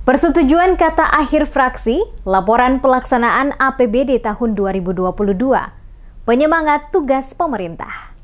Persetujuan kata akhir fraksi, laporan pelaksanaan APBD tahun 2022, penyemangat tugas pemerintah.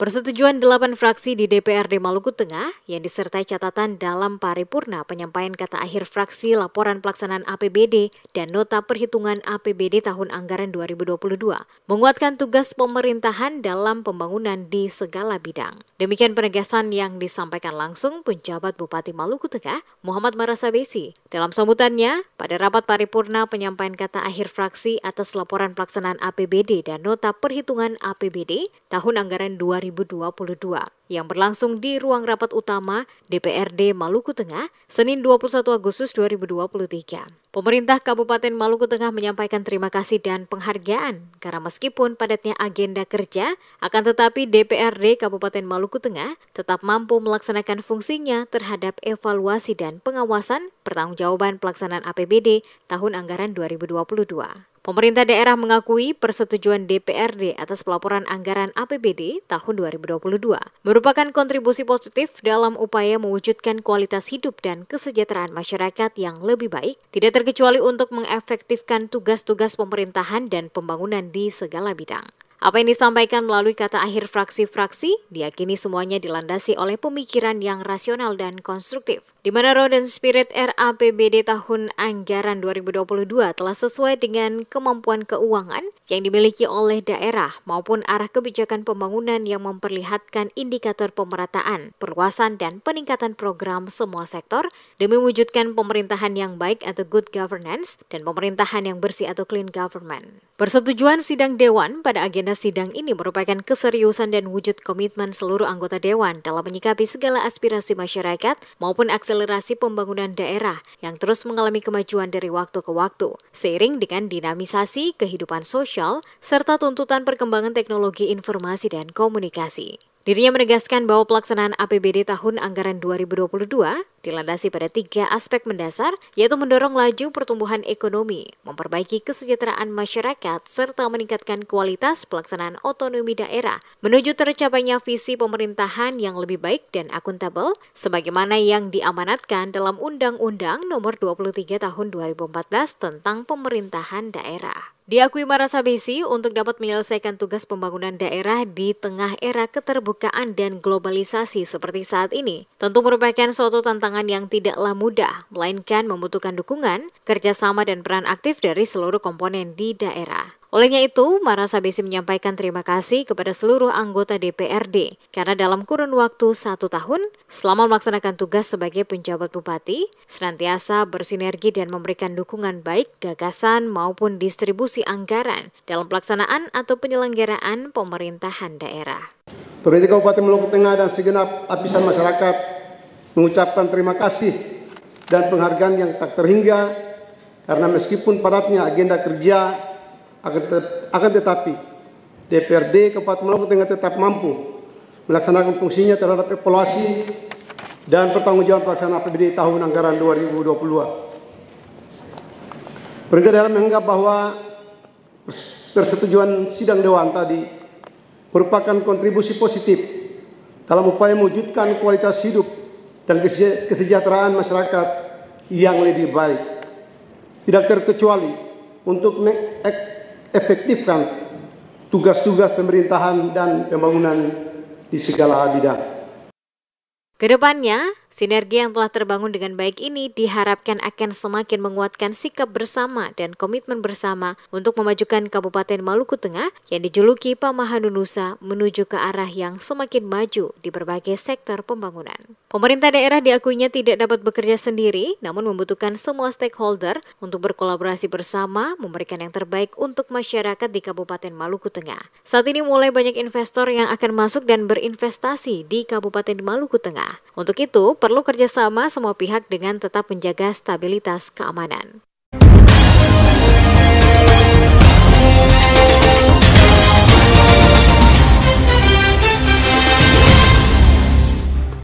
Persetujuan delapan fraksi di DPRD Maluku Tengah yang disertai catatan dalam paripurna penyampaian kata akhir fraksi laporan pelaksanaan APBD dan nota perhitungan APBD tahun anggaran 2022 menguatkan tugas pemerintahan dalam pembangunan di segala bidang. Demikian penegasan yang disampaikan langsung penjabat Bupati Maluku Tengah Muhammad Marasabesi dalam sambutannya pada rapat paripurna penyampaian kata akhir fraksi atas laporan pelaksanaan APBD dan nota perhitungan APBD tahun anggaran 2022 2022 yang berlangsung di ruang rapat utama DPRD Maluku Tengah Senin 21 Agustus 2023. Pemerintah Kabupaten Maluku Tengah menyampaikan terima kasih dan penghargaan karena meskipun padatnya agenda kerja, akan tetapi DPRD Kabupaten Maluku Tengah tetap mampu melaksanakan fungsinya terhadap evaluasi dan pengawasan pertanggungjawaban pelaksanaan APBD tahun anggaran 2022. Pemerintah daerah mengakui persetujuan DPRD atas pelaporan anggaran APBD tahun 2022 merupakan kontribusi positif dalam upaya mewujudkan kualitas hidup dan kesejahteraan masyarakat yang lebih baik, tidak terkecuali untuk mengefektifkan tugas-tugas pemerintahan dan pembangunan di segala bidang. Apa yang disampaikan melalui kata akhir fraksi-fraksi diakini semuanya dilandasi oleh pemikiran yang rasional dan konstruktif. Di mana roh dan Spirit RAPBD tahun anggaran 2022 telah sesuai dengan kemampuan keuangan yang dimiliki oleh daerah maupun arah kebijakan pembangunan yang memperlihatkan indikator pemerataan, perluasan, dan peningkatan program semua sektor demi mewujudkan pemerintahan yang baik atau good governance dan pemerintahan yang bersih atau clean government. Persetujuan sidang Dewan pada agenda karena sidang ini merupakan keseriusan dan wujud komitmen seluruh anggota Dewan dalam menyikapi segala aspirasi masyarakat maupun akselerasi pembangunan daerah yang terus mengalami kemajuan dari waktu ke waktu, seiring dengan dinamisasi kehidupan sosial serta tuntutan perkembangan teknologi informasi dan komunikasi. Dirinya menegaskan bahwa pelaksanaan APBD tahun anggaran 2022 dilandasi pada tiga aspek mendasar, yaitu mendorong laju pertumbuhan ekonomi, memperbaiki kesejahteraan masyarakat, serta meningkatkan kualitas pelaksanaan otonomi daerah menuju tercapainya visi pemerintahan yang lebih baik dan akuntabel, sebagaimana yang diamanatkan dalam Undang-Undang Nomor 23 Tahun 2014 tentang Pemerintahan Daerah. Diakui Marasabesi untuk dapat menyelesaikan tugas pembangunan daerah di tengah era keterbukaan dan globalisasi seperti saat ini, tentu merupakan suatu tantangan tantangan yang tidaklah mudah, melainkan membutuhkan dukungan, kerjasama dan peran aktif dari seluruh komponen di daerah. Olehnya itu, Mara Sabesi menyampaikan terima kasih kepada seluruh anggota DPRD karena dalam kurun waktu satu tahun, selama melaksanakan tugas sebagai penjabat bupati, senantiasa bersinergi dan memberikan dukungan baik gagasan maupun distribusi anggaran dalam pelaksanaan atau penyelenggaraan pemerintahan daerah. Pemerintah Kabupaten Maluku Tengah dan segenap lapisan masyarakat mengucapkan terima kasih dan penghargaan yang tak terhingga karena meskipun padatnya agenda kerja akan, tetapi DPRD Kabupaten Maluku Tengah tetap mampu melaksanakan fungsinya terhadap evaluasi dan pertanggungjawaban pelaksanaan APBD tahun anggaran 2022. Peringkat dalam menganggap bahwa persetujuan sidang dewan tadi merupakan kontribusi positif dalam upaya mewujudkan kualitas hidup dan kesejahteraan masyarakat yang lebih baik. Tidak terkecuali untuk mengefektifkan tugas-tugas pemerintahan dan pembangunan di segala bidang. Kedepannya, Sinergi yang telah terbangun dengan baik ini diharapkan akan semakin menguatkan sikap bersama dan komitmen bersama untuk memajukan Kabupaten Maluku Tengah yang dijuluki Pamahanu Nusa menuju ke arah yang semakin maju di berbagai sektor pembangunan. Pemerintah daerah diakuinya tidak dapat bekerja sendiri, namun membutuhkan semua stakeholder untuk berkolaborasi bersama memberikan yang terbaik untuk masyarakat di Kabupaten Maluku Tengah. Saat ini mulai banyak investor yang akan masuk dan berinvestasi di Kabupaten Maluku Tengah. Untuk itu, perlu kerjasama semua pihak dengan tetap menjaga stabilitas keamanan.